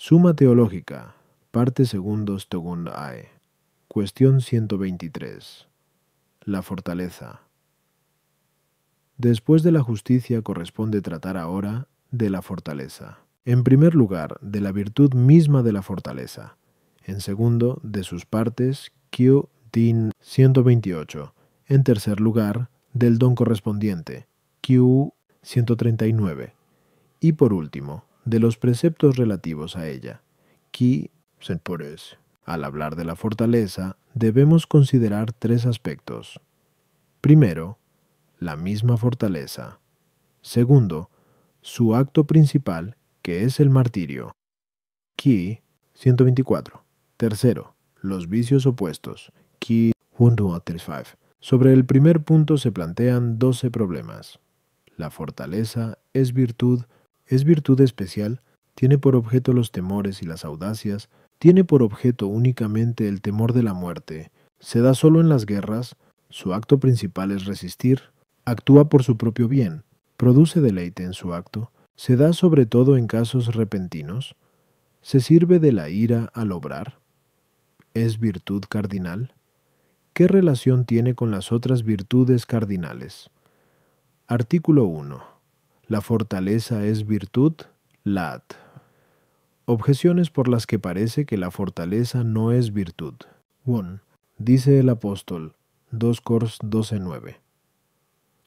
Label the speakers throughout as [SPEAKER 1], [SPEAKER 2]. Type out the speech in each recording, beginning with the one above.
[SPEAKER 1] Suma Teológica, parte segundos STOGUN Ae. Cuestión 123. La fortaleza. Después de la justicia corresponde tratar ahora de la fortaleza. En primer lugar, de la virtud misma de la fortaleza. En segundo, de sus partes, Q Din 128. En tercer lugar, del don correspondiente, Kyu 139. Y por último, de los preceptos relativos a ella. Qui Al hablar de la fortaleza, debemos considerar tres aspectos. Primero, la misma fortaleza. Segundo, su acto principal, que es el martirio. Ki 124. Tercero, los vicios opuestos. Ki 135. Sobre el primer punto se plantean 12 problemas. La fortaleza es virtud es virtud especial, tiene por objeto los temores y las audacias, tiene por objeto únicamente el temor de la muerte, se da solo en las guerras, su acto principal es resistir, actúa por su propio bien, produce deleite en su acto, se da sobre todo en casos repentinos, se sirve de la ira al obrar, es virtud cardinal. ¿Qué relación tiene con las otras virtudes cardinales? Artículo 1. La fortaleza es virtud, lat. Objeciones por las que parece que la fortaleza no es virtud. 1. Dice el apóstol, 2 Cors 12.9.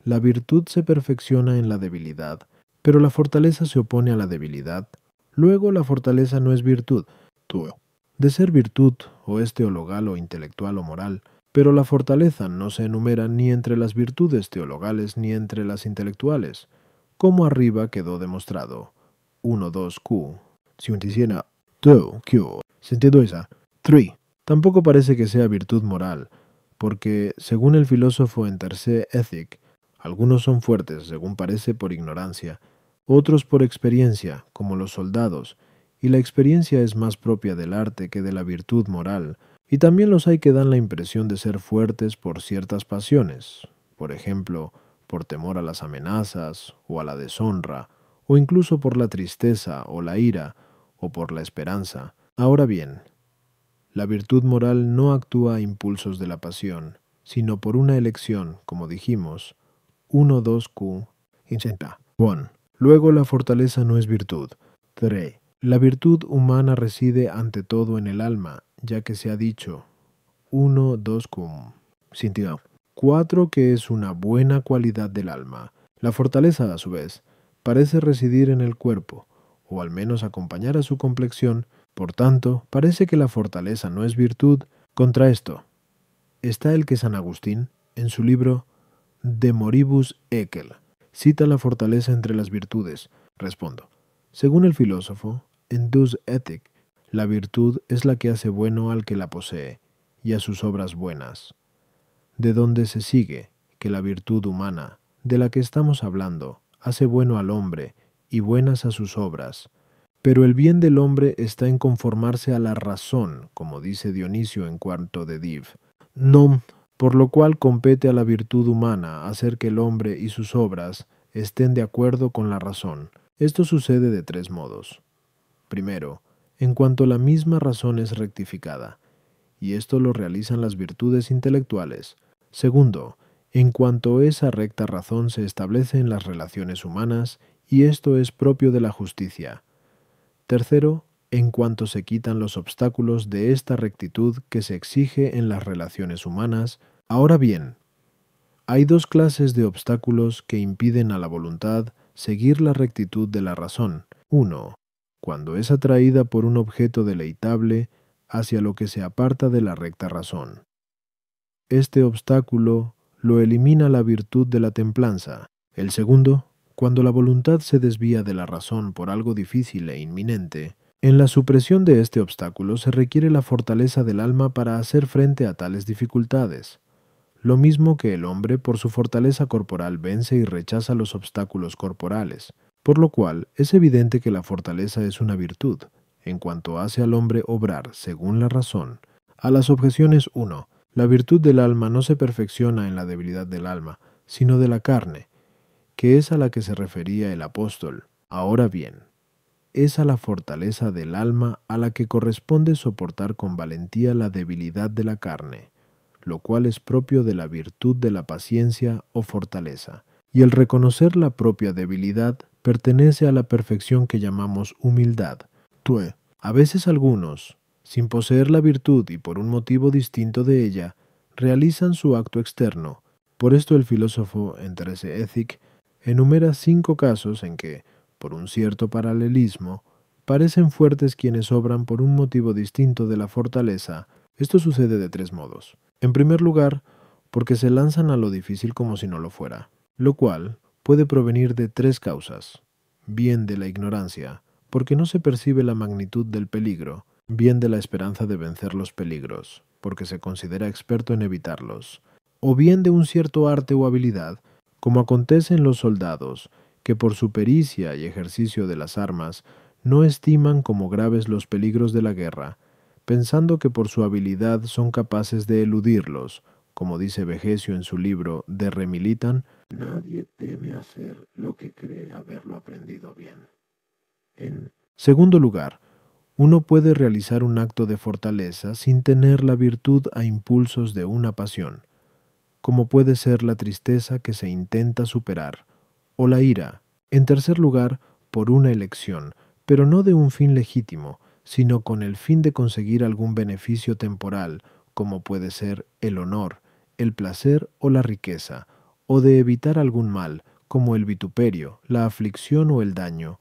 [SPEAKER 1] La virtud se perfecciona en la debilidad, pero la fortaleza se opone a la debilidad. Luego la fortaleza no es virtud, Tú. De ser virtud, o es teologal o intelectual o moral, pero la fortaleza no se enumera ni entre las virtudes teologales ni entre las intelectuales. ¿Cómo arriba quedó demostrado. 1, 2, Q. Si hiciera 2, Q. Sentido esa. 3. Tampoco parece que sea virtud moral, porque, según el filósofo en Terce Ethic, algunos son fuertes, según parece, por ignorancia, otros por experiencia, como los soldados, y la experiencia es más propia del arte que de la virtud moral, y también los hay que dan la impresión de ser fuertes por ciertas pasiones, por ejemplo, por temor a las amenazas o a la deshonra, o incluso por la tristeza o la ira, o por la esperanza. Ahora bien, la virtud moral no actúa a impulsos de la pasión, sino por una elección, como dijimos, 1, 2, Q, 1. Luego la fortaleza no es virtud. 3. La virtud humana reside ante todo en el alma, ya que se ha dicho 1, 2, cum. Cuatro que es una buena cualidad del alma. La fortaleza, a su vez, parece residir en el cuerpo, o al menos acompañar a su complexión, por tanto, parece que la fortaleza no es virtud. Contra esto está el que San Agustín, en su libro De Moribus Ekel, cita la fortaleza entre las virtudes. Respondo, según el filósofo, en Dus Ethic, la virtud es la que hace bueno al que la posee, y a sus obras buenas de donde se sigue que la virtud humana de la que estamos hablando hace bueno al hombre y buenas a sus obras, pero el bien del hombre está en conformarse a la razón, como dice Dionisio en cuarto de Div. No, por lo cual compete a la virtud humana hacer que el hombre y sus obras estén de acuerdo con la razón. Esto sucede de tres modos. Primero, en cuanto la misma razón es rectificada, y esto lo realizan las virtudes intelectuales, Segundo, en cuanto esa recta razón se establece en las relaciones humanas y esto es propio de la justicia. Tercero, en cuanto se quitan los obstáculos de esta rectitud que se exige en las relaciones humanas, ahora bien, hay dos clases de obstáculos que impiden a la voluntad seguir la rectitud de la razón. Uno, Cuando es atraída por un objeto deleitable hacia lo que se aparta de la recta razón. Este obstáculo lo elimina la virtud de la templanza. El segundo, cuando la voluntad se desvía de la razón por algo difícil e inminente, en la supresión de este obstáculo se requiere la fortaleza del alma para hacer frente a tales dificultades, lo mismo que el hombre por su fortaleza corporal vence y rechaza los obstáculos corporales, por lo cual es evidente que la fortaleza es una virtud, en cuanto hace al hombre obrar según la razón. A las objeciones 1, la virtud del alma no se perfecciona en la debilidad del alma, sino de la carne, que es a la que se refería el apóstol. Ahora bien, es a la fortaleza del alma a la que corresponde soportar con valentía la debilidad de la carne, lo cual es propio de la virtud de la paciencia o fortaleza. Y el reconocer la propia debilidad pertenece a la perfección que llamamos humildad. Tue, a veces algunos, sin poseer la virtud y por un motivo distinto de ella, realizan su acto externo. Por esto el filósofo 13 Ethic enumera cinco casos en que, por un cierto paralelismo, parecen fuertes quienes obran por un motivo distinto de la fortaleza. Esto sucede de tres modos. En primer lugar, porque se lanzan a lo difícil como si no lo fuera, lo cual puede provenir de tres causas. Bien de la ignorancia, porque no se percibe la magnitud del peligro, bien de la esperanza de vencer los peligros, porque se considera experto en evitarlos, o bien de un cierto arte o habilidad, como acontece en los soldados, que por su pericia y ejercicio de las armas no estiman como graves los peligros de la guerra, pensando que por su habilidad son capaces de eludirlos, como dice Vegesio en su libro De Remilitan, nadie teme hacer lo que cree haberlo aprendido bien. En segundo lugar, uno puede realizar un acto de fortaleza sin tener la virtud a impulsos de una pasión, como puede ser la tristeza que se intenta superar, o la ira, en tercer lugar, por una elección, pero no de un fin legítimo, sino con el fin de conseguir algún beneficio temporal, como puede ser el honor, el placer o la riqueza, o de evitar algún mal, como el vituperio, la aflicción o el daño.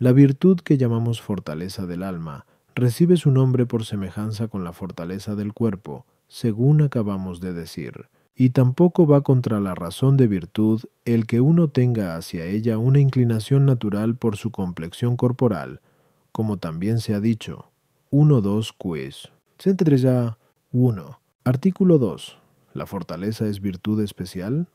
[SPEAKER 1] La virtud que llamamos fortaleza del alma recibe su nombre por semejanza con la fortaleza del cuerpo, según acabamos de decir, y tampoco va contra la razón de virtud el que uno tenga hacia ella una inclinación natural por su complexión corporal, como también se ha dicho. 1.2 Quiz. Centre ya 1. Artículo 2. ¿La fortaleza es virtud especial?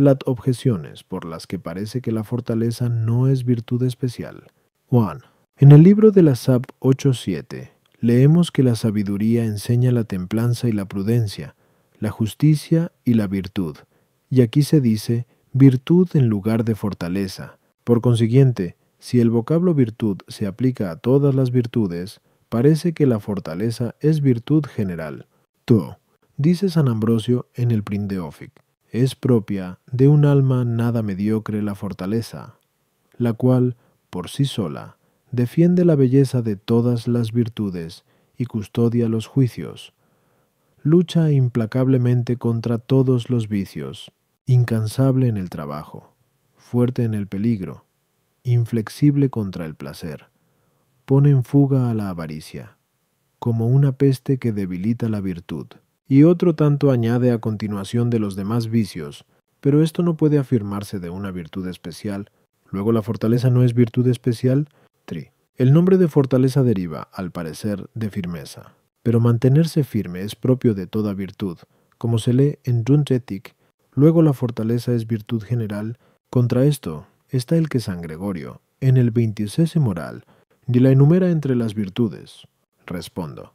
[SPEAKER 1] las objeciones por las que parece que la fortaleza no es virtud especial. Juan. En el libro de la SAP 8.7 leemos que la sabiduría enseña la templanza y la prudencia, la justicia y la virtud, y aquí se dice virtud en lugar de fortaleza. Por consiguiente, si el vocablo virtud se aplica a todas las virtudes, parece que la fortaleza es virtud general. To, dice San Ambrosio en el es propia de un alma nada mediocre la fortaleza, la cual, por sí sola, defiende la belleza de todas las virtudes y custodia los juicios. Lucha implacablemente contra todos los vicios, incansable en el trabajo, fuerte en el peligro, inflexible contra el placer. Pone en fuga a la avaricia, como una peste que debilita la virtud y otro tanto añade a continuación de los demás vicios, pero esto no puede afirmarse de una virtud especial. Luego la fortaleza no es virtud especial. Tri. El nombre de fortaleza deriva, al parecer, de firmeza. Pero mantenerse firme es propio de toda virtud, como se lee en Etic, Luego la fortaleza es virtud general. Contra esto está el que San Gregorio, en el 26 moral, ni la enumera entre las virtudes. Respondo.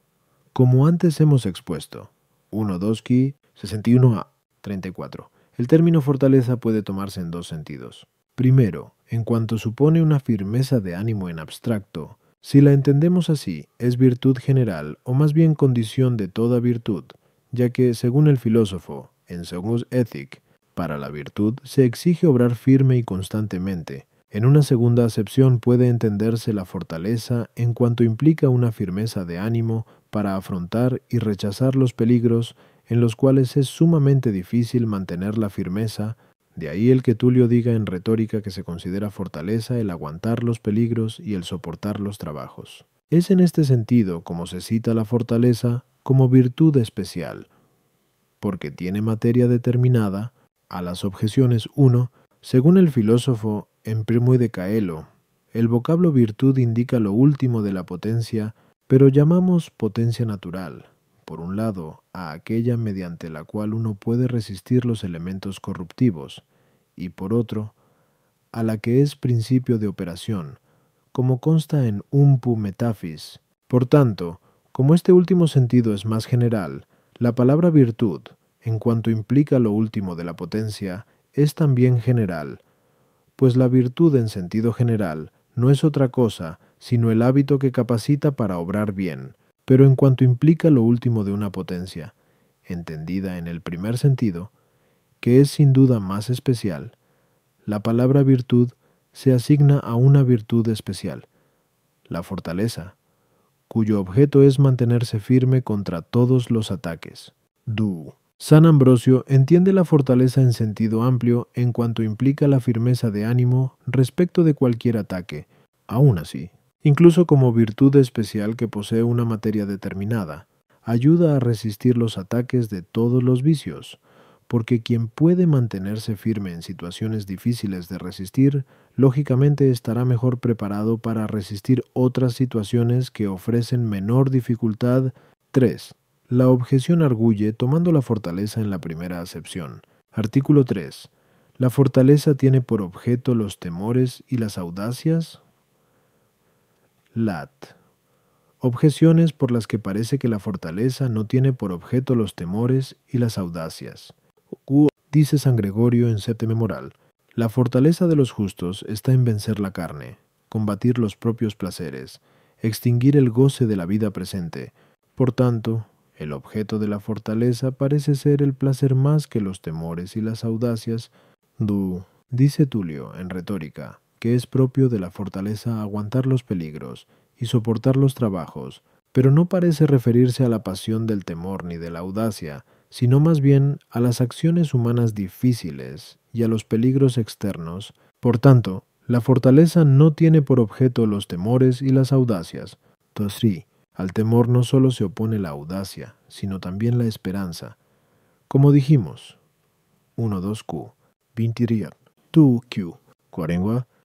[SPEAKER 1] Como antes hemos expuesto, 1 Doski 61A 34. El término fortaleza puede tomarse en dos sentidos. Primero, en cuanto supone una firmeza de ánimo en abstracto, si la entendemos así, es virtud general o más bien condición de toda virtud, ya que, según el filósofo, en Segus Ethic, para la virtud se exige obrar firme y constantemente. En una segunda acepción puede entenderse la fortaleza en cuanto implica una firmeza de ánimo para afrontar y rechazar los peligros en los cuales es sumamente difícil mantener la firmeza, de ahí el que Tulio diga en retórica que se considera fortaleza el aguantar los peligros y el soportar los trabajos. Es en este sentido como se cita la fortaleza como virtud especial, porque tiene materia determinada a las objeciones 1, según el filósofo primo de Caelo, el vocablo virtud indica lo último de la potencia pero llamamos potencia natural, por un lado, a aquella mediante la cual uno puede resistir los elementos corruptivos, y por otro, a la que es principio de operación, como consta en un pu Metafis. Por tanto, como este último sentido es más general, la palabra virtud, en cuanto implica lo último de la potencia, es también general, pues la virtud en sentido general no es otra cosa sino el hábito que capacita para obrar bien, pero en cuanto implica lo último de una potencia, entendida en el primer sentido, que es sin duda más especial, la palabra virtud se asigna a una virtud especial, la fortaleza, cuyo objeto es mantenerse firme contra todos los ataques. Du. San Ambrosio entiende la fortaleza en sentido amplio en cuanto implica la firmeza de ánimo respecto de cualquier ataque. Aún así, incluso como virtud especial que posee una materia determinada, ayuda a resistir los ataques de todos los vicios, porque quien puede mantenerse firme en situaciones difíciles de resistir, lógicamente estará mejor preparado para resistir otras situaciones que ofrecen menor dificultad. 3. La objeción arguye tomando la fortaleza en la primera acepción. Artículo 3. La fortaleza tiene por objeto los temores y las audacias Lat. Objeciones por las que parece que la fortaleza no tiene por objeto los temores y las audacias. dice San Gregorio en Séptimo Moral, la fortaleza de los justos está en vencer la carne, combatir los propios placeres, extinguir el goce de la vida presente. Por tanto, el objeto de la fortaleza parece ser el placer más que los temores y las audacias. Du, dice Tulio en Retórica, que es propio de la fortaleza aguantar los peligros y soportar los trabajos, pero no parece referirse a la pasión del temor ni de la audacia, sino más bien a las acciones humanas difíciles y a los peligros externos. Por tanto, la fortaleza no tiene por objeto los temores y las audacias. Tosri, al temor no solo se opone la audacia, sino también la esperanza. Como dijimos, 1-2-Q, 20 2Q,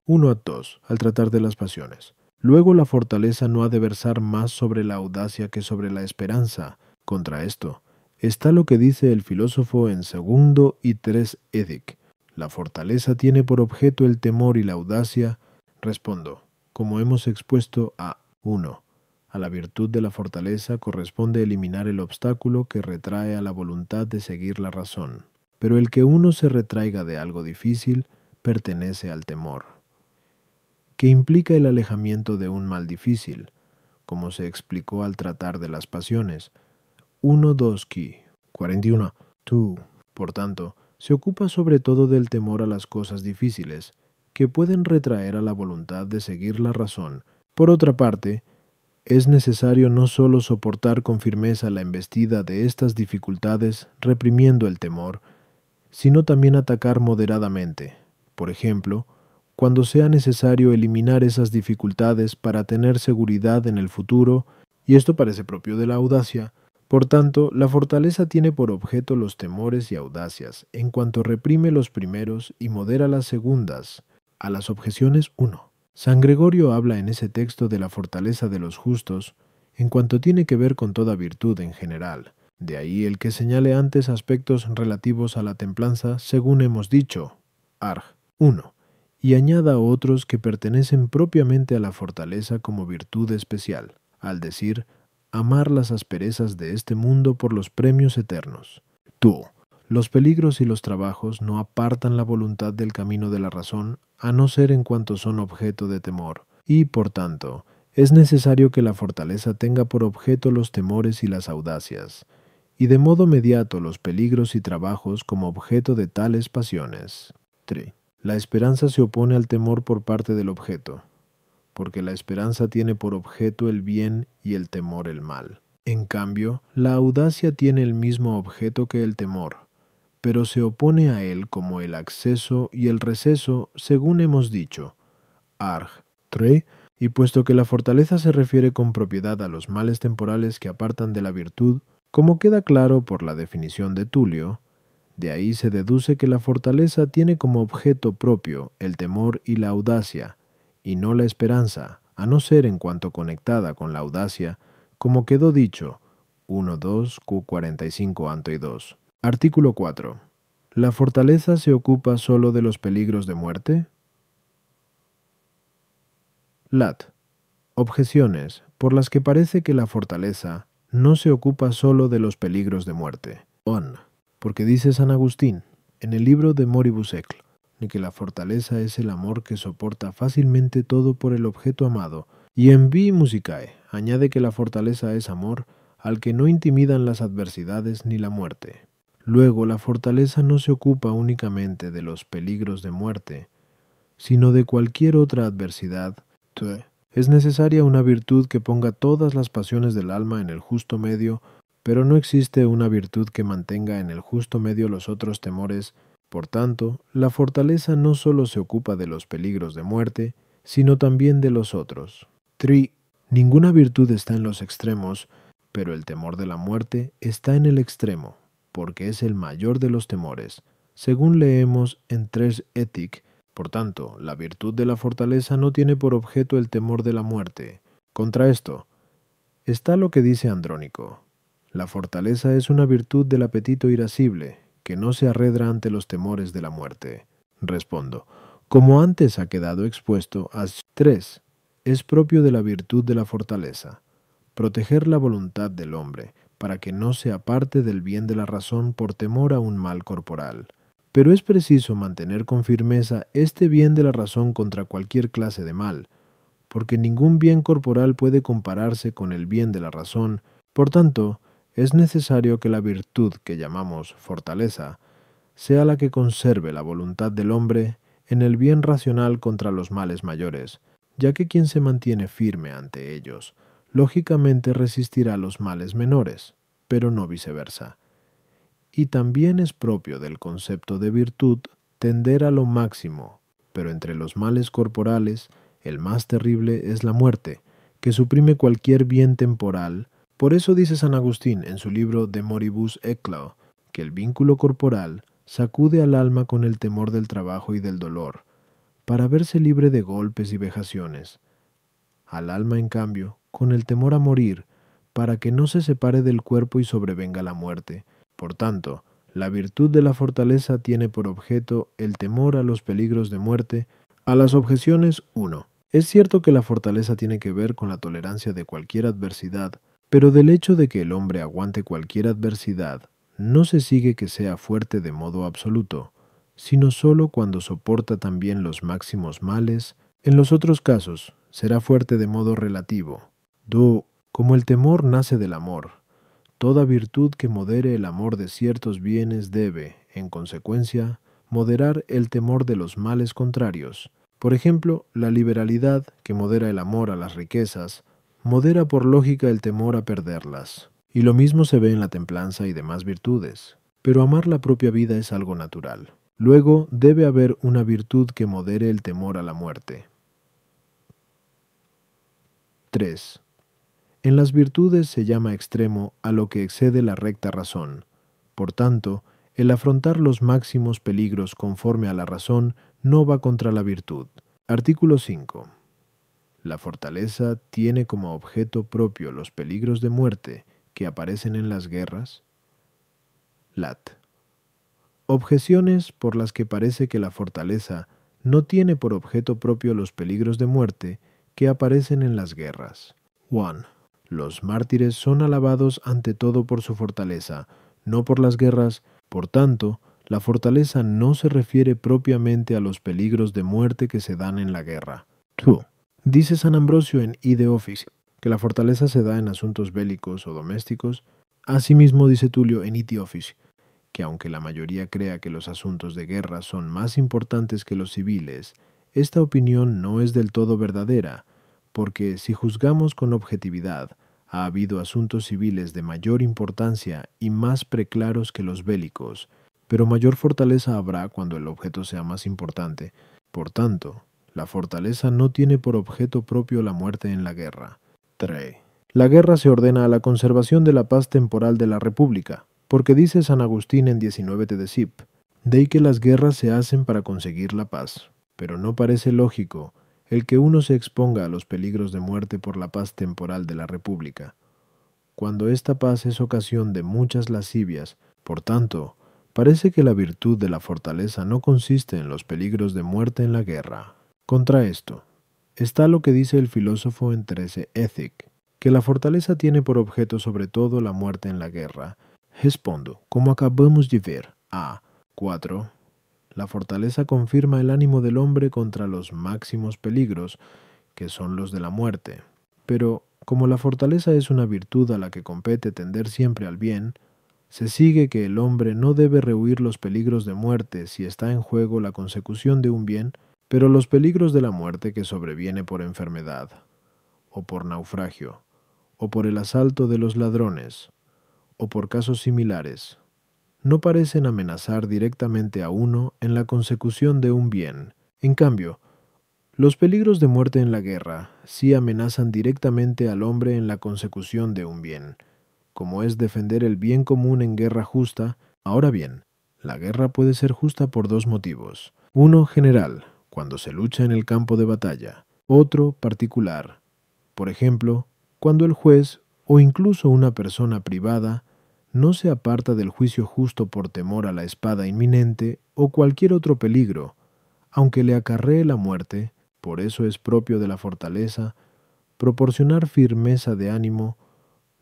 [SPEAKER 1] 1 a 2, al tratar de las pasiones. Luego la fortaleza no ha de versar más sobre la audacia que sobre la esperanza. Contra esto está lo que dice el filósofo en segundo y 3 Edic. La fortaleza tiene por objeto el temor y la audacia. Respondo, como hemos expuesto a 1. A la virtud de la fortaleza corresponde eliminar el obstáculo que retrae a la voluntad de seguir la razón, pero el que uno se retraiga de algo difícil pertenece al temor que implica el alejamiento de un mal difícil, como se explicó al tratar de las pasiones. 1-2 41. por tanto, se ocupa sobre todo del temor a las cosas difíciles, que pueden retraer a la voluntad de seguir la razón. Por otra parte, es necesario no sólo soportar con firmeza la embestida de estas dificultades reprimiendo el temor, sino también atacar moderadamente, por ejemplo, cuando sea necesario eliminar esas dificultades para tener seguridad en el futuro, y esto parece propio de la audacia, por tanto, la fortaleza tiene por objeto los temores y audacias, en cuanto reprime los primeros y modera las segundas. A las objeciones 1. San Gregorio habla en ese texto de la fortaleza de los justos, en cuanto tiene que ver con toda virtud en general. De ahí el que señale antes aspectos relativos a la templanza, según hemos dicho. Arg. 1 y añada otros que pertenecen propiamente a la fortaleza como virtud especial, al decir, amar las asperezas de este mundo por los premios eternos. Tú, los peligros y los trabajos no apartan la voluntad del camino de la razón, a no ser en cuanto son objeto de temor, y, por tanto, es necesario que la fortaleza tenga por objeto los temores y las audacias, y de modo mediato los peligros y trabajos como objeto de tales pasiones. 3. La esperanza se opone al temor por parte del objeto, porque la esperanza tiene por objeto el bien y el temor el mal. En cambio, la audacia tiene el mismo objeto que el temor, pero se opone a él como el acceso y el receso, según hemos dicho. Arg. 3. Y puesto que la fortaleza se refiere con propiedad a los males temporales que apartan de la virtud, como queda claro por la definición de Tulio, de ahí se deduce que la fortaleza tiene como objeto propio el temor y la audacia, y no la esperanza, a no ser en cuanto conectada con la audacia, como quedó dicho 1.2 q y 2. Artículo 4. ¿La fortaleza se ocupa solo de los peligros de muerte? Lat. Objeciones por las que parece que la fortaleza no se ocupa solo de los peligros de muerte. On porque dice San Agustín, en el libro de Moribus que la fortaleza es el amor que soporta fácilmente todo por el objeto amado, y en Vi Musicae añade que la fortaleza es amor al que no intimidan las adversidades ni la muerte. Luego, la fortaleza no se ocupa únicamente de los peligros de muerte, sino de cualquier otra adversidad. Es necesaria una virtud que ponga todas las pasiones del alma en el justo medio pero no existe una virtud que mantenga en el justo medio los otros temores, por tanto, la fortaleza no solo se ocupa de los peligros de muerte, sino también de los otros. Tri, ninguna virtud está en los extremos, pero el temor de la muerte está en el extremo, porque es el mayor de los temores, según leemos en Tres Ethic. Por tanto, la virtud de la fortaleza no tiene por objeto el temor de la muerte. Contra esto, está lo que dice Andrónico. La fortaleza es una virtud del apetito irascible, que no se arredra ante los temores de la muerte. Respondo, como antes ha quedado expuesto, a 3. Es propio de la virtud de la fortaleza, proteger la voluntad del hombre, para que no se aparte del bien de la razón por temor a un mal corporal. Pero es preciso mantener con firmeza este bien de la razón contra cualquier clase de mal, porque ningún bien corporal puede compararse con el bien de la razón, por tanto, es necesario que la virtud que llamamos fortaleza sea la que conserve la voluntad del hombre en el bien racional contra los males mayores, ya que quien se mantiene firme ante ellos, lógicamente resistirá los males menores, pero no viceversa. Y también es propio del concepto de virtud tender a lo máximo, pero entre los males corporales, el más terrible es la muerte, que suprime cualquier bien temporal, por eso dice San Agustín en su libro De Moribus Eclao que el vínculo corporal sacude al alma con el temor del trabajo y del dolor, para verse libre de golpes y vejaciones. Al alma, en cambio, con el temor a morir, para que no se separe del cuerpo y sobrevenga la muerte. Por tanto, la virtud de la fortaleza tiene por objeto el temor a los peligros de muerte, a las objeciones 1. Es cierto que la fortaleza tiene que ver con la tolerancia de cualquier adversidad, pero del hecho de que el hombre aguante cualquier adversidad, no se sigue que sea fuerte de modo absoluto, sino sólo cuando soporta también los máximos males, en los otros casos será fuerte de modo relativo. Do, como el temor nace del amor, toda virtud que modere el amor de ciertos bienes debe, en consecuencia, moderar el temor de los males contrarios. Por ejemplo, la liberalidad, que modera el amor a las riquezas, modera por lógica el temor a perderlas, y lo mismo se ve en la templanza y demás virtudes. Pero amar la propia vida es algo natural. Luego debe haber una virtud que modere el temor a la muerte. 3. En las virtudes se llama extremo a lo que excede la recta razón. Por tanto, el afrontar los máximos peligros conforme a la razón no va contra la virtud. Artículo 5. La fortaleza tiene como objeto propio los peligros de muerte que aparecen en las guerras. Lat. Objeciones por las que parece que la fortaleza no tiene por objeto propio los peligros de muerte que aparecen en las guerras. 1. Los mártires son alabados ante todo por su fortaleza, no por las guerras, por tanto, la fortaleza no se refiere propiamente a los peligros de muerte que se dan en la guerra. 2. Dice San Ambrosio en I Office que la fortaleza se da en asuntos bélicos o domésticos. Asimismo dice Tulio en Iti Office que aunque la mayoría crea que los asuntos de guerra son más importantes que los civiles, esta opinión no es del todo verdadera, porque si juzgamos con objetividad, ha habido asuntos civiles de mayor importancia y más preclaros que los bélicos, pero mayor fortaleza habrá cuando el objeto sea más importante. Por tanto, la fortaleza no tiene por objeto propio la muerte en la guerra. 3. La guerra se ordena a la conservación de la paz temporal de la República, porque dice San Agustín en 19 Tedesip, de que las guerras se hacen para conseguir la paz, pero no parece lógico el que uno se exponga a los peligros de muerte por la paz temporal de la República, cuando esta paz es ocasión de muchas lascivias, por tanto, parece que la virtud de la fortaleza no consiste en los peligros de muerte en la guerra. Contra esto, está lo que dice el filósofo en 13 Ethic, que la fortaleza tiene por objeto sobre todo la muerte en la guerra. Respondo, como acabamos de ver, a 4. La fortaleza confirma el ánimo del hombre contra los máximos peligros, que son los de la muerte. Pero, como la fortaleza es una virtud a la que compete tender siempre al bien, se sigue que el hombre no debe rehuir los peligros de muerte si está en juego la consecución de un bien pero los peligros de la muerte que sobreviene por enfermedad, o por naufragio, o por el asalto de los ladrones, o por casos similares, no parecen amenazar directamente a uno en la consecución de un bien. En cambio, los peligros de muerte en la guerra sí amenazan directamente al hombre en la consecución de un bien, como es defender el bien común en guerra justa. Ahora bien, la guerra puede ser justa por dos motivos. Uno, general, cuando se lucha en el campo de batalla, otro particular, por ejemplo, cuando el juez o incluso una persona privada no se aparta del juicio justo por temor a la espada inminente o cualquier otro peligro, aunque le acarree la muerte, por eso es propio de la fortaleza proporcionar firmeza de ánimo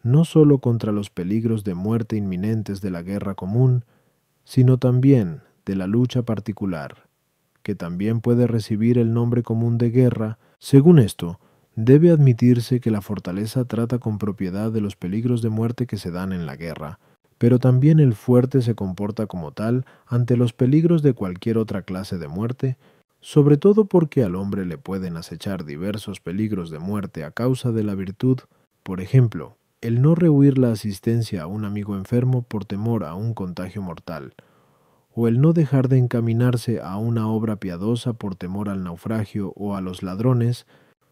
[SPEAKER 1] no sólo contra los peligros de muerte inminentes de la guerra común, sino también de la lucha particular que también puede recibir el nombre común de guerra, según esto, debe admitirse que la fortaleza trata con propiedad de los peligros de muerte que se dan en la guerra, pero también el fuerte se comporta como tal ante los peligros de cualquier otra clase de muerte, sobre todo porque al hombre le pueden acechar diversos peligros de muerte a causa de la virtud, por ejemplo, el no rehuir la asistencia a un amigo enfermo por temor a un contagio mortal, o el no dejar de encaminarse a una obra piadosa por temor al naufragio o a los ladrones,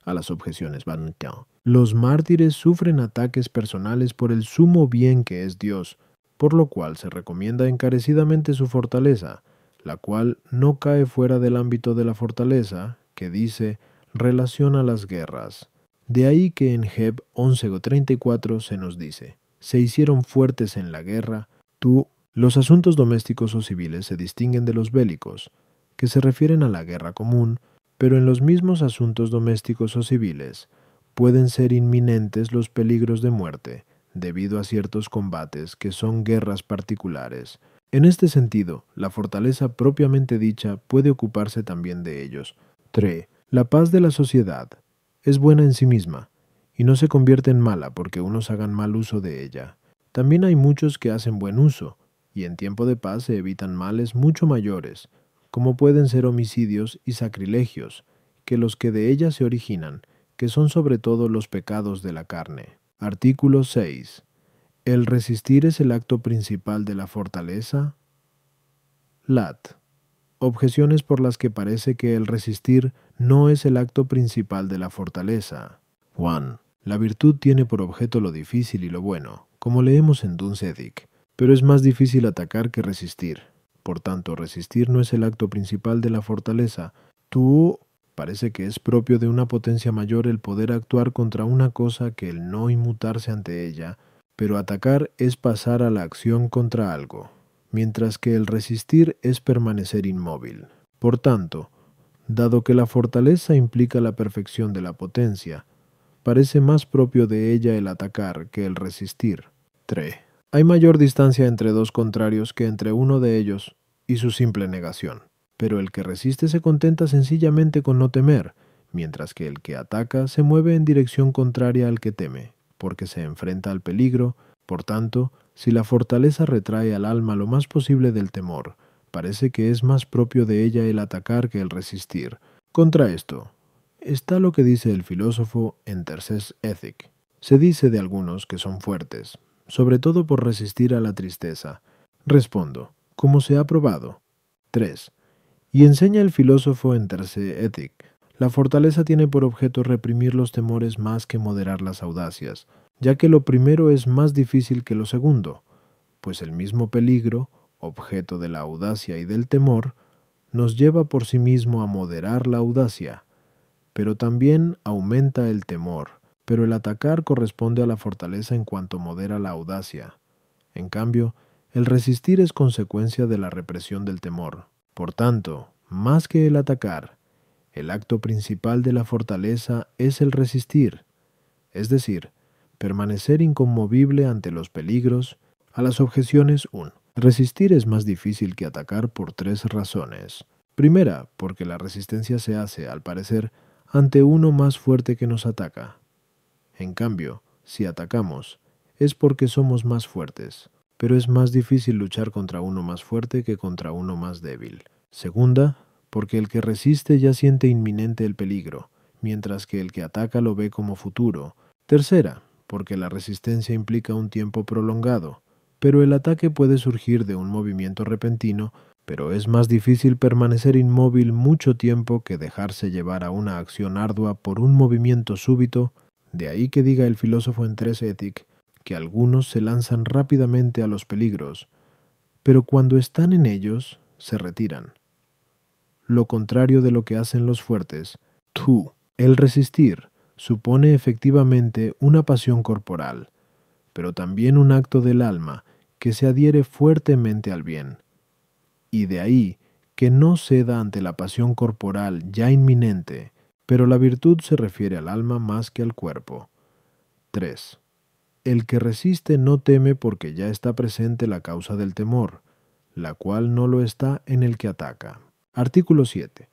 [SPEAKER 1] a las objeciones van Los mártires sufren ataques personales por el sumo bien que es Dios, por lo cual se recomienda encarecidamente su fortaleza, la cual no cae fuera del ámbito de la fortaleza, que dice relación a las guerras. De ahí que en Heb 11.34 se nos dice, se hicieron fuertes en la guerra, tú los asuntos domésticos o civiles se distinguen de los bélicos, que se refieren a la guerra común, pero en los mismos asuntos domésticos o civiles pueden ser inminentes los peligros de muerte debido a ciertos combates que son guerras particulares. En este sentido, la fortaleza propiamente dicha puede ocuparse también de ellos. 3. La paz de la sociedad es buena en sí misma, y no se convierte en mala porque unos hagan mal uso de ella. También hay muchos que hacen buen uso, y en tiempo de paz se evitan males mucho mayores, como pueden ser homicidios y sacrilegios, que los que de ellas se originan, que son sobre todo los pecados de la carne. Artículo 6. El resistir es el acto principal de la fortaleza. Lat. Objeciones por las que parece que el resistir no es el acto principal de la fortaleza. Juan. La virtud tiene por objeto lo difícil y lo bueno, como leemos en Dunsedic. Pero es más difícil atacar que resistir. Por tanto, resistir no es el acto principal de la fortaleza. Tú parece que es propio de una potencia mayor el poder actuar contra una cosa que el no inmutarse ante ella, pero atacar es pasar a la acción contra algo, mientras que el resistir es permanecer inmóvil. Por tanto, dado que la fortaleza implica la perfección de la potencia, parece más propio de ella el atacar que el resistir. 3. Hay mayor distancia entre dos contrarios que entre uno de ellos y su simple negación, pero el que resiste se contenta sencillamente con no temer, mientras que el que ataca se mueve en dirección contraria al que teme, porque se enfrenta al peligro, por tanto, si la fortaleza retrae al alma lo más posible del temor, parece que es más propio de ella el atacar que el resistir. Contra esto, está lo que dice el filósofo en Terces Ethic. Se dice de algunos que son fuertes, sobre todo por resistir a la tristeza. Respondo, como se ha probado. 3. Y enseña el filósofo en Terce Ethic. La fortaleza tiene por objeto reprimir los temores más que moderar las audacias, ya que lo primero es más difícil que lo segundo, pues el mismo peligro, objeto de la audacia y del temor, nos lleva por sí mismo a moderar la audacia, pero también aumenta el temor, pero el atacar corresponde a la fortaleza en cuanto modera la audacia. En cambio, el resistir es consecuencia de la represión del temor. Por tanto, más que el atacar, el acto principal de la fortaleza es el resistir, es decir, permanecer inconmovible ante los peligros, a las objeciones 1. Resistir es más difícil que atacar por tres razones. Primera, porque la resistencia se hace, al parecer, ante uno más fuerte que nos ataca. En cambio, si atacamos, es porque somos más fuertes, pero es más difícil luchar contra uno más fuerte que contra uno más débil. Segunda, porque el que resiste ya siente inminente el peligro, mientras que el que ataca lo ve como futuro. Tercera, porque la resistencia implica un tiempo prolongado, pero el ataque puede surgir de un movimiento repentino, pero es más difícil permanecer inmóvil mucho tiempo que dejarse llevar a una acción ardua por un movimiento súbito de ahí que diga el filósofo en tres Ethic que algunos se lanzan rápidamente a los peligros, pero cuando están en ellos, se retiran. Lo contrario de lo que hacen los fuertes, tú, el resistir, supone efectivamente una pasión corporal, pero también un acto del alma que se adhiere fuertemente al bien. Y de ahí que no ceda ante la pasión corporal ya inminente, pero la virtud se refiere al alma más que al cuerpo. 3. El que resiste no teme porque ya está presente la causa del temor, la cual no lo está en el que ataca. Artículo 7.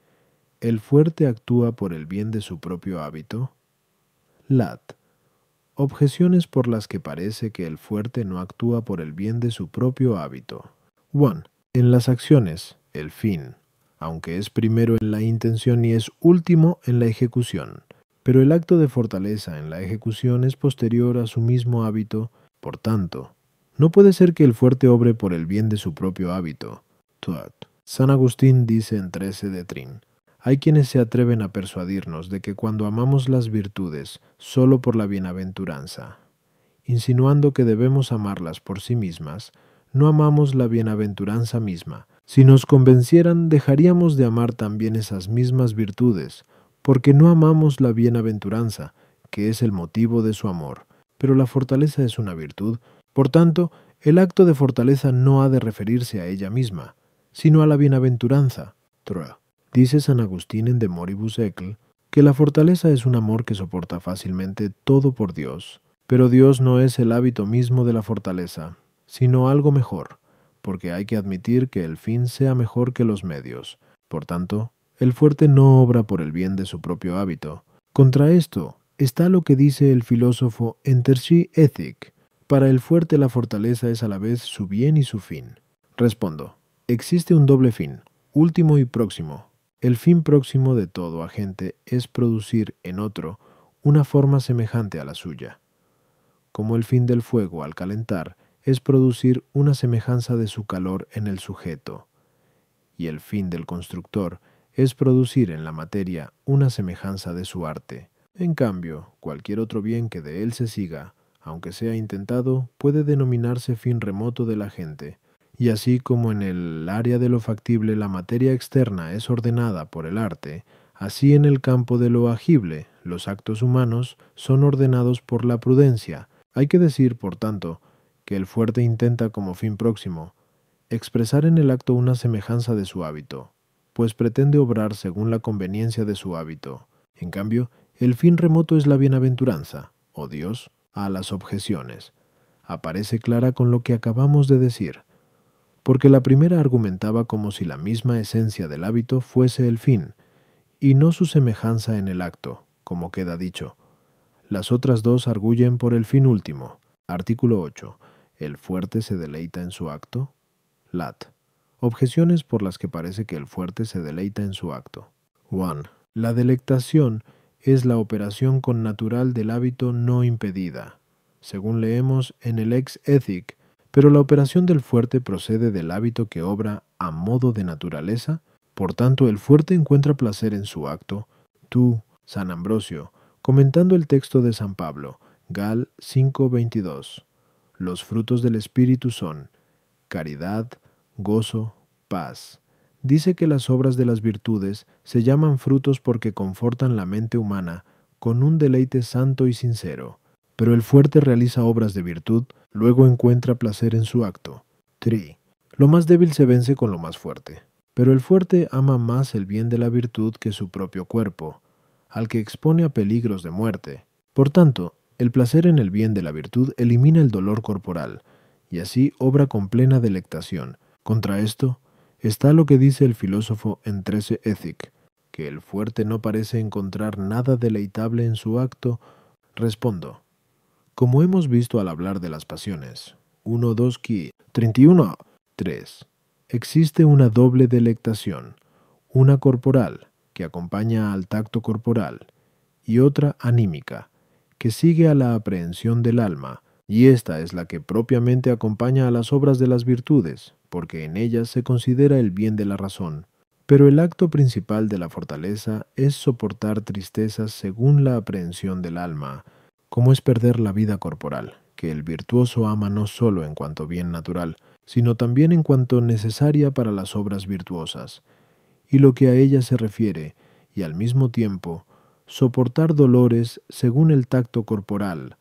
[SPEAKER 1] El fuerte actúa por el bien de su propio hábito. Lat. Objeciones por las que parece que el fuerte no actúa por el bien de su propio hábito. 1. En las acciones, el fin aunque es primero en la intención y es último en la ejecución. Pero el acto de fortaleza en la ejecución es posterior a su mismo hábito, por tanto, no puede ser que el fuerte obre por el bien de su propio hábito. San Agustín dice en 13 de Trin. Hay quienes se atreven a persuadirnos de que cuando amamos las virtudes, solo por la bienaventuranza, insinuando que debemos amarlas por sí mismas, no amamos la bienaventuranza misma, si nos convencieran, dejaríamos de amar también esas mismas virtudes, porque no amamos la bienaventuranza, que es el motivo de su amor. Pero la fortaleza es una virtud, por tanto, el acto de fortaleza no ha de referirse a ella misma, sino a la bienaventuranza. Dice San Agustín en De Moribus Eccl que la fortaleza es un amor que soporta fácilmente todo por Dios, pero Dios no es el hábito mismo de la fortaleza, sino algo mejor, porque hay que admitir que el fin sea mejor que los medios. Por tanto, el fuerte no obra por el bien de su propio hábito. Contra esto está lo que dice el filósofo Entergy Ethic. Para el fuerte la fortaleza es a la vez su bien y su fin. Respondo, existe un doble fin, último y próximo. El fin próximo de todo agente es producir en otro una forma semejante a la suya. Como el fin del fuego al calentar es producir una semejanza de su calor en el sujeto, y el fin del constructor es producir en la materia una semejanza de su arte. En cambio, cualquier otro bien que de él se siga, aunque sea intentado, puede denominarse fin remoto de la gente, y así como en el área de lo factible la materia externa es ordenada por el arte, así en el campo de lo agible los actos humanos son ordenados por la prudencia. Hay que decir, por tanto, que el fuerte intenta como fin próximo expresar en el acto una semejanza de su hábito, pues pretende obrar según la conveniencia de su hábito. En cambio, el fin remoto es la bienaventuranza, o Dios, a las objeciones. Aparece clara con lo que acabamos de decir, porque la primera argumentaba como si la misma esencia del hábito fuese el fin, y no su semejanza en el acto, como queda dicho. Las otras dos arguyen por el fin último. Artículo 8 el fuerte se deleita en su acto? Lat. Objeciones por las que parece que el fuerte se deleita en su acto. 1. La delectación es la operación connatural del hábito no impedida, según leemos en el ex ethic, pero la operación del fuerte procede del hábito que obra a modo de naturaleza, por tanto el fuerte encuentra placer en su acto. Tú, San Ambrosio, comentando el texto de San Pablo, Gal 522. Los frutos del Espíritu son caridad, gozo, paz. Dice que las obras de las virtudes se llaman frutos porque confortan la mente humana con un deleite santo y sincero. Pero el fuerte realiza obras de virtud, luego encuentra placer en su acto. Tri. Lo más débil se vence con lo más fuerte. Pero el fuerte ama más el bien de la virtud que su propio cuerpo, al que expone a peligros de muerte. Por tanto, el placer en el bien de la virtud elimina el dolor corporal, y así obra con plena delectación. Contra esto está lo que dice el filósofo en 13 Ethic, que el fuerte no parece encontrar nada deleitable en su acto. Respondo, como hemos visto al hablar de las pasiones, 1, 2, 31, 3, existe una doble delectación, una corporal, que acompaña al tacto corporal, y otra anímica, que sigue a la aprehensión del alma, y esta es la que propiamente acompaña a las obras de las virtudes, porque en ellas se considera el bien de la razón. Pero el acto principal de la fortaleza es soportar tristezas según la aprehensión del alma, como es perder la vida corporal, que el virtuoso ama no solo en cuanto bien natural, sino también en cuanto necesaria para las obras virtuosas, y lo que a ella se refiere, y al mismo tiempo, soportar dolores según el tacto corporal,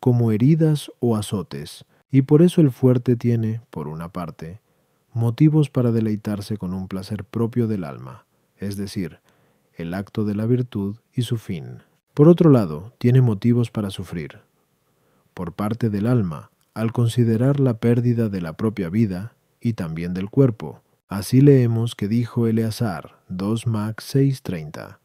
[SPEAKER 1] como heridas o azotes, y por eso el fuerte tiene, por una parte, motivos para deleitarse con un placer propio del alma, es decir, el acto de la virtud y su fin. Por otro lado, tiene motivos para sufrir. Por parte del alma, al considerar la pérdida de la propia vida y también del cuerpo. Así leemos que dijo Eleazar 2 Mac 6:30.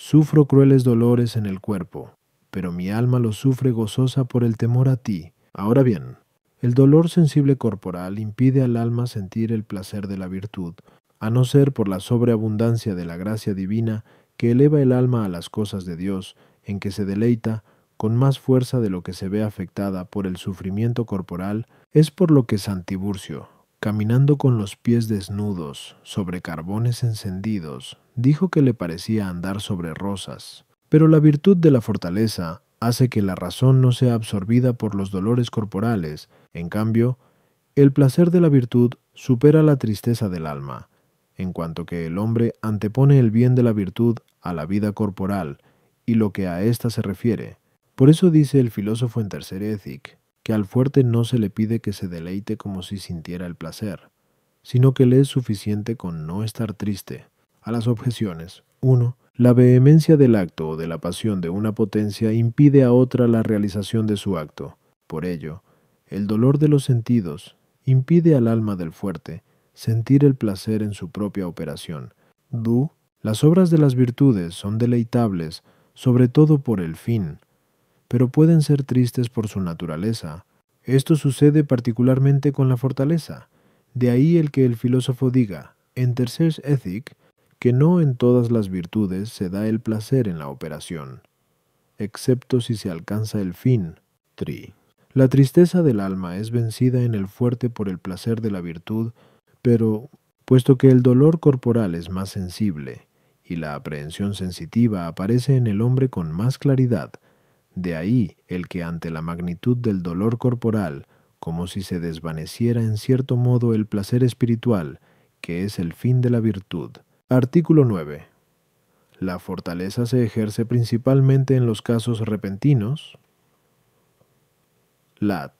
[SPEAKER 1] Sufro crueles dolores en el cuerpo, pero mi alma lo sufre gozosa por el temor a ti. Ahora bien, el dolor sensible corporal impide al alma sentir el placer de la virtud, a no ser por la sobreabundancia de la gracia divina que eleva el alma a las cosas de Dios, en que se deleita con más fuerza de lo que se ve afectada por el sufrimiento corporal, es por lo que Santiburcio, caminando con los pies desnudos sobre carbones encendidos, dijo que le parecía andar sobre rosas, pero la virtud de la fortaleza hace que la razón no sea absorbida por los dolores corporales, en cambio, el placer de la virtud supera la tristeza del alma, en cuanto que el hombre antepone el bien de la virtud a la vida corporal y lo que a ésta se refiere. Por eso dice el filósofo en Tercer Ethic, que al fuerte no se le pide que se deleite como si sintiera el placer, sino que le es suficiente con no estar triste, las objeciones. 1. La vehemencia del acto o de la pasión de una potencia impide a otra la realización de su acto. Por ello, el dolor de los sentidos impide al alma del fuerte sentir el placer en su propia operación. 2. las obras de las virtudes son deleitables, sobre todo por el fin, pero pueden ser tristes por su naturaleza. Esto sucede particularmente con la fortaleza. De ahí el que el filósofo diga, en Tercer Ethic, que no en todas las virtudes se da el placer en la operación, excepto si se alcanza el fin, tri. La tristeza del alma es vencida en el fuerte por el placer de la virtud, pero, puesto que el dolor corporal es más sensible, y la aprehensión sensitiva aparece en el hombre con más claridad, de ahí el que ante la magnitud del dolor corporal, como si se desvaneciera en cierto modo el placer espiritual, que es el fin de la virtud, Artículo 9. La fortaleza se ejerce principalmente en los casos repentinos. Lat.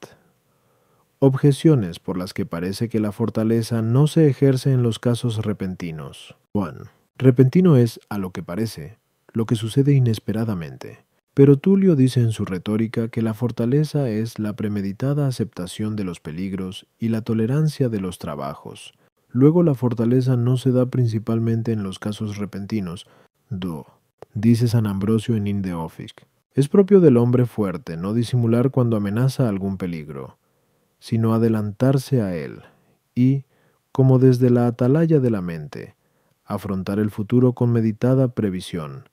[SPEAKER 1] Objeciones por las que parece que la fortaleza no se ejerce en los casos repentinos. Juan. Repentino es, a lo que parece, lo que sucede inesperadamente. Pero Tulio dice en su retórica que la fortaleza es la premeditada aceptación de los peligros y la tolerancia de los trabajos, Luego la fortaleza no se da principalmente en los casos repentinos, do, dice San Ambrosio en In the Es propio del hombre fuerte no disimular cuando amenaza algún peligro, sino adelantarse a él y, como desde la atalaya de la mente, afrontar el futuro con meditada previsión,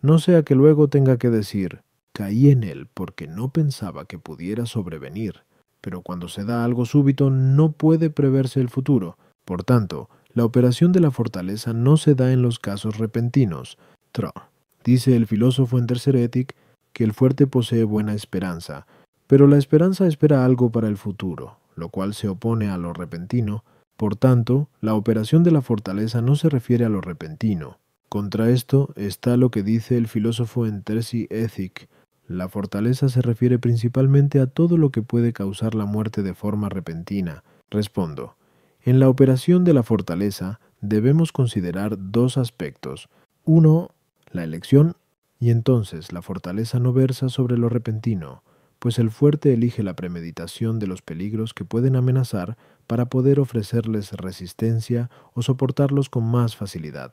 [SPEAKER 1] no sea que luego tenga que decir, caí en él porque no pensaba que pudiera sobrevenir, pero cuando se da algo súbito no puede preverse el futuro, por tanto, la operación de la fortaleza no se da en los casos repentinos. Dice el filósofo en Tercer Ethic que el fuerte posee buena esperanza, pero la esperanza espera algo para el futuro, lo cual se opone a lo repentino. Por tanto, la operación de la fortaleza no se refiere a lo repentino. Contra esto está lo que dice el filósofo en Tercer Ethic. La fortaleza se refiere principalmente a todo lo que puede causar la muerte de forma repentina. Respondo. En la operación de la fortaleza debemos considerar dos aspectos. Uno, la elección, y entonces la fortaleza no versa sobre lo repentino, pues el fuerte elige la premeditación de los peligros que pueden amenazar para poder ofrecerles resistencia o soportarlos con más facilidad,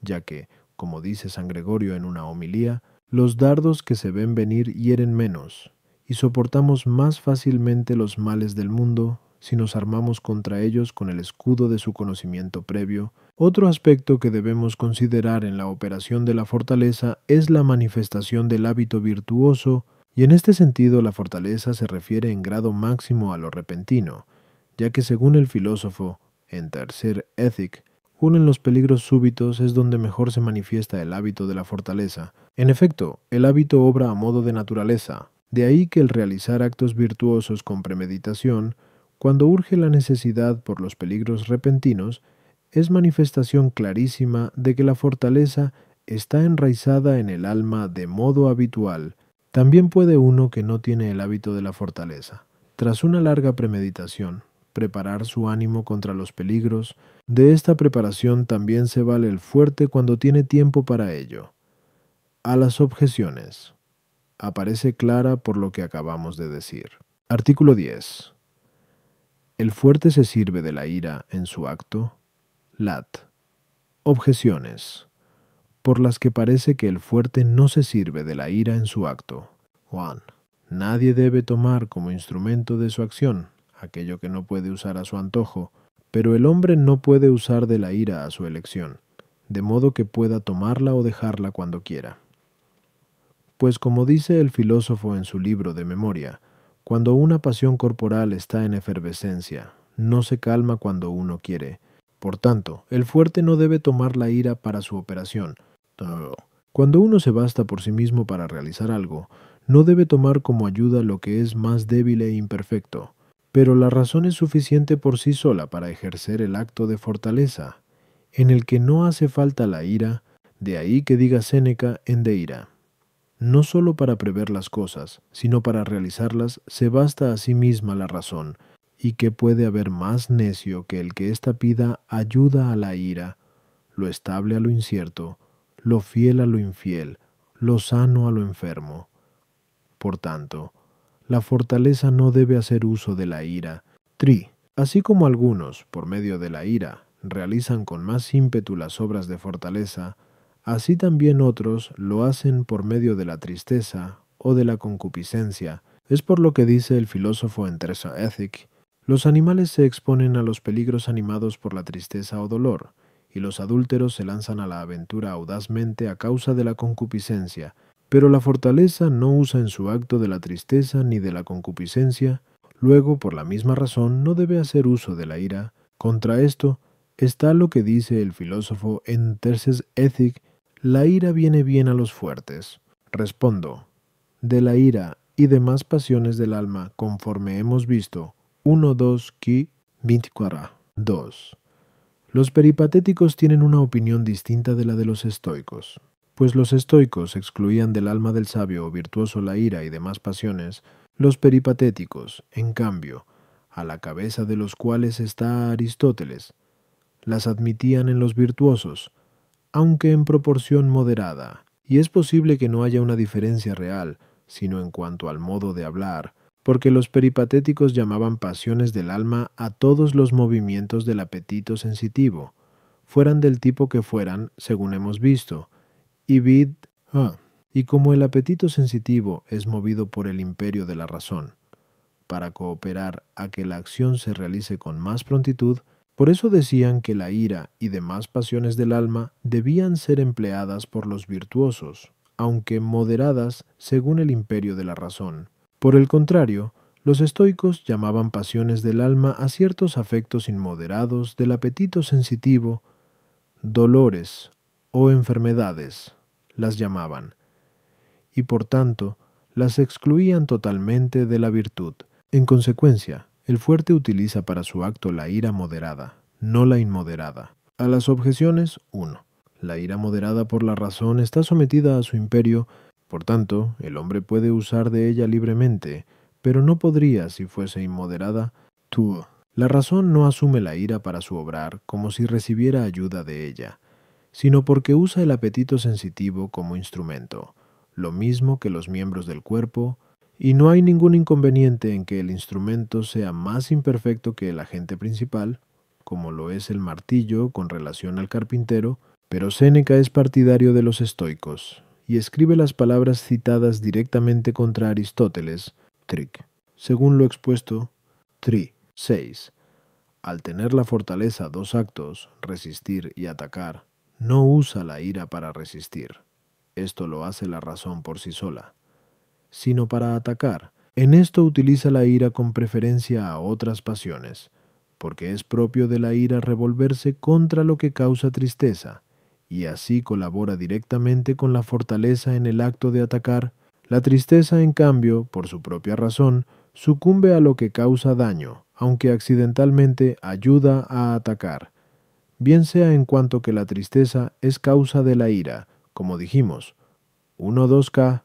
[SPEAKER 1] ya que, como dice San Gregorio en una homilía, los dardos que se ven venir hieren menos, y soportamos más fácilmente los males del mundo si nos armamos contra ellos con el escudo de su conocimiento previo, otro aspecto que debemos considerar en la operación de la fortaleza es la manifestación del hábito virtuoso, y en este sentido la fortaleza se refiere en grado máximo a lo repentino, ya que según el filósofo, en tercer Ethic, uno en los peligros súbitos es donde mejor se manifiesta el hábito de la fortaleza. En efecto, el hábito obra a modo de naturaleza, de ahí que el realizar actos virtuosos con premeditación cuando urge la necesidad por los peligros repentinos, es manifestación clarísima de que la fortaleza está enraizada en el alma de modo habitual. También puede uno que no tiene el hábito de la fortaleza, tras una larga premeditación, preparar su ánimo contra los peligros, de esta preparación también se vale el fuerte cuando tiene tiempo para ello. A las objeciones. Aparece clara por lo que acabamos de decir. Artículo 10. El fuerte se sirve de la ira en su acto. Lat. Objeciones. Por las que parece que el fuerte no se sirve de la ira en su acto. Juan. Nadie debe tomar como instrumento de su acción aquello que no puede usar a su antojo, pero el hombre no puede usar de la ira a su elección, de modo que pueda tomarla o dejarla cuando quiera. Pues como dice el filósofo en su libro de memoria, cuando una pasión corporal está en efervescencia, no se calma cuando uno quiere. Por tanto, el fuerte no debe tomar la ira para su operación. Cuando uno se basta por sí mismo para realizar algo, no debe tomar como ayuda lo que es más débil e imperfecto. Pero la razón es suficiente por sí sola para ejercer el acto de fortaleza, en el que no hace falta la ira, de ahí que diga Séneca en de ira. No sólo para prever las cosas, sino para realizarlas se basta a sí misma la razón, y que puede haber más necio que el que ésta pida ayuda a la ira, lo estable a lo incierto, lo fiel a lo infiel, lo sano a lo enfermo. Por tanto, la fortaleza no debe hacer uso de la ira. Tri, así como algunos, por medio de la ira, realizan con más ímpetu las obras de fortaleza, Así también otros lo hacen por medio de la tristeza o de la concupiscencia. Es por lo que dice el filósofo en Terza Ethic, los animales se exponen a los peligros animados por la tristeza o dolor, y los adúlteros se lanzan a la aventura audazmente a causa de la concupiscencia, pero la fortaleza no usa en su acto de la tristeza ni de la concupiscencia, luego por la misma razón no debe hacer uso de la ira. Contra esto está lo que dice el filósofo en Terces Ethic la ira viene bien a los fuertes. Respondo, de la ira y demás pasiones del alma, conforme hemos visto, 1, 2, Ki, 24, 2. Los peripatéticos tienen una opinión distinta de la de los estoicos, pues los estoicos excluían del alma del sabio o virtuoso la ira y demás pasiones, los peripatéticos, en cambio, a la cabeza de los cuales está Aristóteles, las admitían en los virtuosos, aunque en proporción moderada, y es posible que no haya una diferencia real, sino en cuanto al modo de hablar, porque los peripatéticos llamaban pasiones del alma a todos los movimientos del apetito sensitivo, fueran del tipo que fueran, según hemos visto, y vid, ah, y como el apetito sensitivo es movido por el imperio de la razón, para cooperar a que la acción se realice con más prontitud, por eso decían que la ira y demás pasiones del alma debían ser empleadas por los virtuosos, aunque moderadas según el imperio de la razón. Por el contrario, los estoicos llamaban pasiones del alma a ciertos afectos inmoderados del apetito sensitivo, dolores o enfermedades, las llamaban, y por tanto las excluían totalmente de la virtud. En consecuencia, el fuerte utiliza para su acto la ira moderada, no la inmoderada. A las objeciones 1. La ira moderada por la razón está sometida a su imperio, por tanto, el hombre puede usar de ella libremente, pero no podría si fuese inmoderada. 2. La razón no asume la ira para su obrar como si recibiera ayuda de ella, sino porque usa el apetito sensitivo como instrumento, lo mismo que los miembros del cuerpo, y no hay ningún inconveniente en que el instrumento sea más imperfecto que el agente principal, como lo es el martillo con relación al carpintero, pero Séneca es partidario de los estoicos y escribe las palabras citadas directamente contra Aristóteles, Según lo expuesto, tri, 6. Al tener la fortaleza dos actos, resistir y atacar, no usa la ira para resistir. Esto lo hace la razón por sí sola sino para atacar. En esto utiliza la ira con preferencia a otras pasiones, porque es propio de la ira revolverse contra lo que causa tristeza, y así colabora directamente con la fortaleza en el acto de atacar. La tristeza, en cambio, por su propia razón, sucumbe a lo que causa daño, aunque accidentalmente ayuda a atacar, bien sea en cuanto que la tristeza es causa de la ira, como dijimos. 1-2K,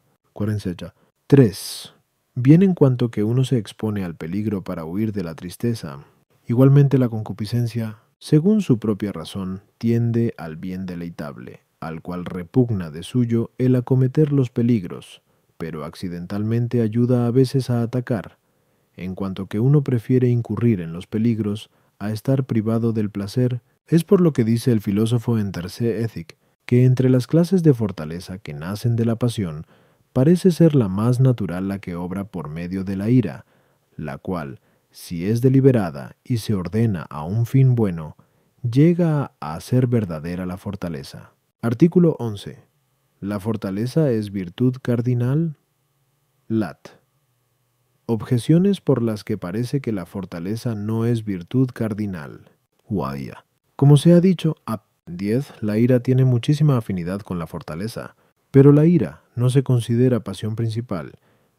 [SPEAKER 1] 3. Bien en cuanto que uno se expone al peligro para huir de la tristeza, igualmente la concupiscencia, según su propia razón, tiende al bien deleitable, al cual repugna de suyo el acometer los peligros, pero accidentalmente ayuda a veces a atacar, en cuanto que uno prefiere incurrir en los peligros a estar privado del placer, es por lo que dice el filósofo en tercer Ethic, que entre las clases de fortaleza que nacen de la pasión parece ser la más natural la que obra por medio de la ira, la cual, si es deliberada y se ordena a un fin bueno, llega a ser verdadera la fortaleza. Artículo 11. La fortaleza es virtud cardinal. Lat. Objeciones por las que parece que la fortaleza no es virtud cardinal. Guaya. Como se ha dicho, a 10, la ira tiene muchísima afinidad con la fortaleza, pero la ira, no se considera pasión principal,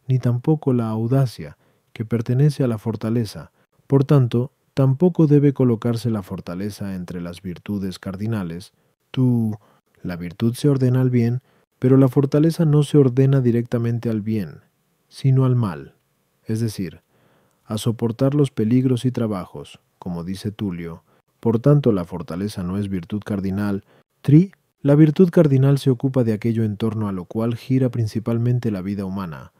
[SPEAKER 1] ni tampoco la audacia, que pertenece a la fortaleza. Por tanto, tampoco debe colocarse la fortaleza entre las virtudes cardinales. Tú, la virtud se ordena al bien, pero la fortaleza no se ordena directamente al bien, sino al mal, es decir, a soportar los peligros y trabajos, como dice Tulio. Por tanto, la fortaleza no es virtud cardinal, tri la virtud cardinal se ocupa de aquello en torno a lo cual gira principalmente la vida humana,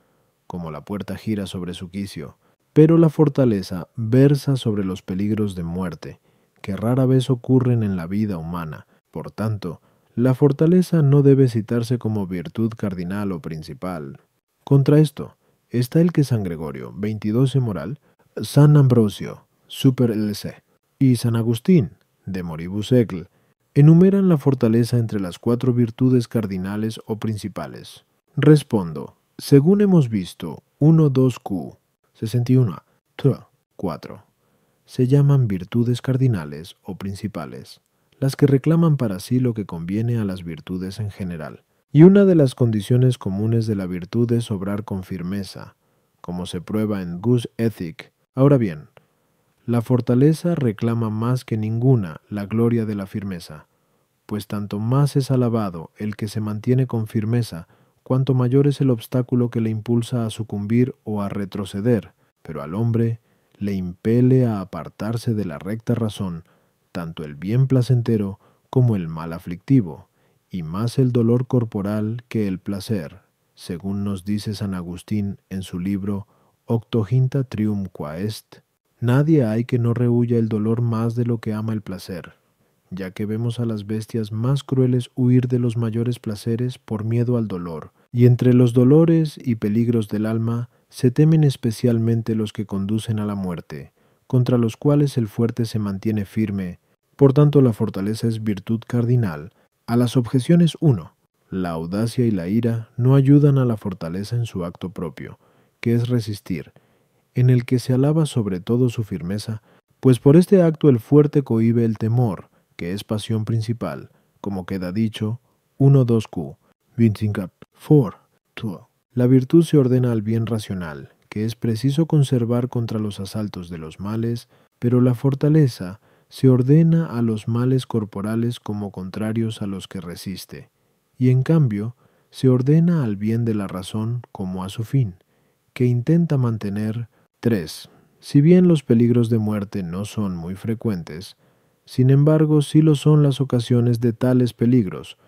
[SPEAKER 1] como la puerta gira sobre su quicio, pero la fortaleza versa sobre los peligros de muerte, que rara vez ocurren en la vida humana. Por tanto, la fortaleza no debe citarse como virtud cardinal o principal. Contra esto está el que San Gregorio, 22 moral, San Ambrosio, Super LC, y San Agustín, de Moribus enumeran la fortaleza entre las cuatro virtudes cardinales o principales. Respondo, según hemos visto, 1, 2, Q, 61, 4, se llaman virtudes cardinales o principales, las que reclaman para sí lo que conviene a las virtudes en general. Y una de las condiciones comunes de la virtud es obrar con firmeza, como se prueba en Goose Ethic. Ahora bien, la fortaleza reclama más que ninguna la gloria de la firmeza, pues tanto más es alabado el que se mantiene con firmeza, cuanto mayor es el obstáculo que le impulsa a sucumbir o a retroceder, pero al hombre le impele a apartarse de la recta razón, tanto el bien placentero como el mal aflictivo, y más el dolor corporal que el placer, según nos dice San Agustín en su libro Octoginta Triumqua Est, Nadie hay que no rehuya el dolor más de lo que ama el placer, ya que vemos a las bestias más crueles huir de los mayores placeres por miedo al dolor, y entre los dolores y peligros del alma se temen especialmente los que conducen a la muerte, contra los cuales el fuerte se mantiene firme, por tanto la fortaleza es virtud cardinal, a las objeciones 1. La audacia y la ira no ayudan a la fortaleza en su acto propio, que es resistir, en el que se alaba sobre todo su firmeza, pues por este acto el fuerte cohíbe el temor, que es pasión principal, como queda dicho, 1-2-Q, 4, La virtud se ordena al bien racional, que es preciso conservar contra los asaltos de los males, pero la fortaleza se ordena a los males corporales como contrarios a los que resiste, y en cambio se ordena al bien de la razón como a su fin, que intenta mantener 3. Si bien los peligros de muerte no son muy frecuentes, sin embargo sí lo son las ocasiones de tales peligros,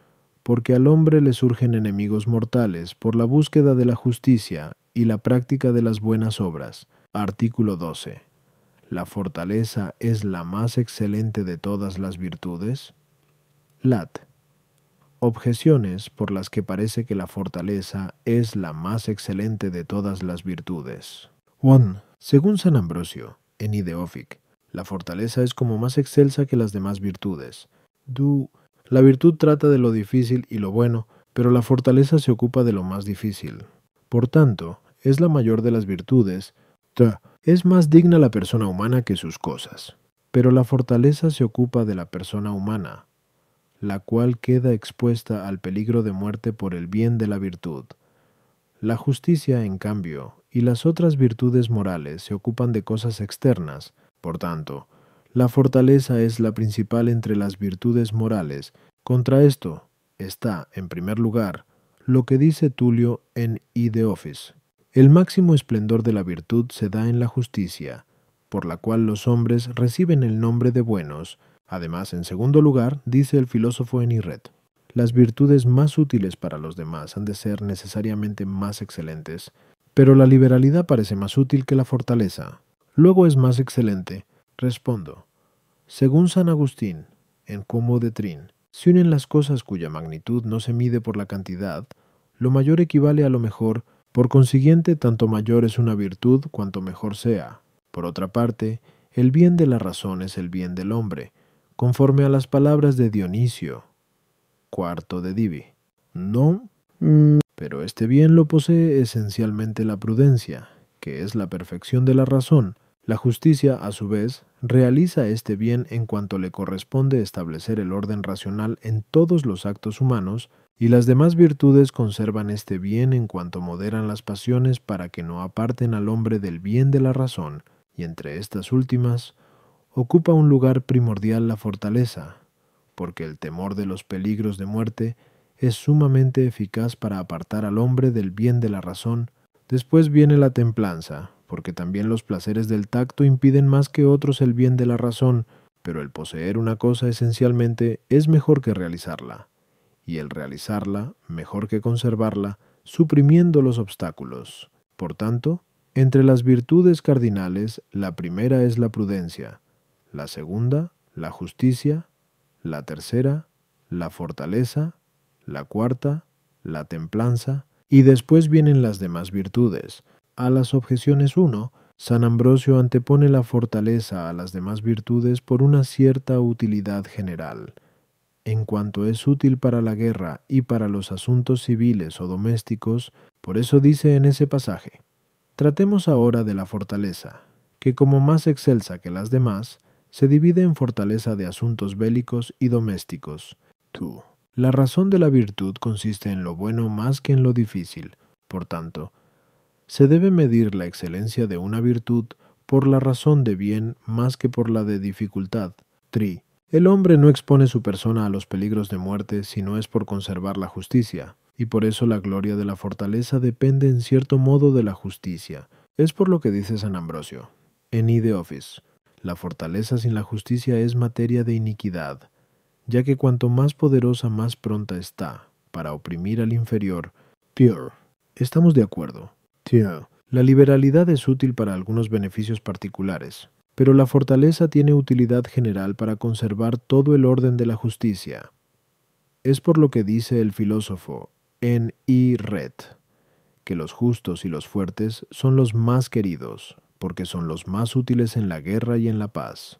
[SPEAKER 1] porque al hombre le surgen enemigos mortales por la búsqueda de la justicia y la práctica de las buenas obras. Artículo 12. ¿La fortaleza es la más excelente de todas las virtudes? Lat. Objeciones por las que parece que la fortaleza es la más excelente de todas las virtudes. 1. según San Ambrosio, en Ideófic, la fortaleza es como más excelsa que las demás virtudes. Du, la virtud trata de lo difícil y lo bueno, pero la fortaleza se ocupa de lo más difícil. Por tanto, es la mayor de las virtudes. T. es más digna la persona humana que sus cosas. Pero la fortaleza se ocupa de la persona humana, la cual queda expuesta al peligro de muerte por el bien de la virtud. La justicia, en cambio, y las otras virtudes morales se ocupan de cosas externas, por tanto, la fortaleza es la principal entre las virtudes morales. Contra esto está, en primer lugar, lo que dice Tulio en I de Office. El máximo esplendor de la virtud se da en la justicia, por la cual los hombres reciben el nombre de buenos. Además, en segundo lugar, dice el filósofo en Irret, las virtudes más útiles para los demás han de ser necesariamente más excelentes, pero la liberalidad parece más útil que la fortaleza. Luego es más excelente. Respondo. Según San Agustín, en Como de Trin, si unen las cosas cuya magnitud no se mide por la cantidad, lo mayor equivale a lo mejor, por consiguiente tanto mayor es una virtud cuanto mejor sea. Por otra parte, el bien de la razón es el bien del hombre, conforme a las palabras de Dionisio, cuarto de Divi. No pero este bien lo posee esencialmente la prudencia, que es la perfección de la razón. La justicia, a su vez, realiza este bien en cuanto le corresponde establecer el orden racional en todos los actos humanos, y las demás virtudes conservan este bien en cuanto moderan las pasiones para que no aparten al hombre del bien de la razón, y entre estas últimas, ocupa un lugar primordial la fortaleza, porque el temor de los peligros de muerte es sumamente eficaz para apartar al hombre del bien de la razón. Después viene la templanza, porque también los placeres del tacto impiden más que otros el bien de la razón, pero el poseer una cosa esencialmente es mejor que realizarla, y el realizarla mejor que conservarla, suprimiendo los obstáculos. Por tanto, entre las virtudes cardinales, la primera es la prudencia, la segunda, la justicia, la tercera, la fortaleza, la cuarta, la templanza, y después vienen las demás virtudes. A las objeciones 1, San Ambrosio antepone la fortaleza a las demás virtudes por una cierta utilidad general. En cuanto es útil para la guerra y para los asuntos civiles o domésticos, por eso dice en ese pasaje, Tratemos ahora de la fortaleza, que como más excelsa que las demás, se divide en fortaleza de asuntos bélicos y domésticos. Tú. La razón de la virtud consiste en lo bueno más que en lo difícil. Por tanto, se debe medir la excelencia de una virtud por la razón de bien más que por la de dificultad. Tri. El hombre no expone su persona a los peligros de muerte si no es por conservar la justicia, y por eso la gloria de la fortaleza depende en cierto modo de la justicia. Es por lo que dice San Ambrosio. En I La fortaleza sin la justicia es materia de iniquidad ya que cuanto más poderosa más pronta está para oprimir al inferior. Estamos de acuerdo. La liberalidad es útil para algunos beneficios particulares, pero la fortaleza tiene utilidad general para conservar todo el orden de la justicia. Es por lo que dice el filósofo en E. Red, que los justos y los fuertes son los más queridos, porque son los más útiles en la guerra y en la paz.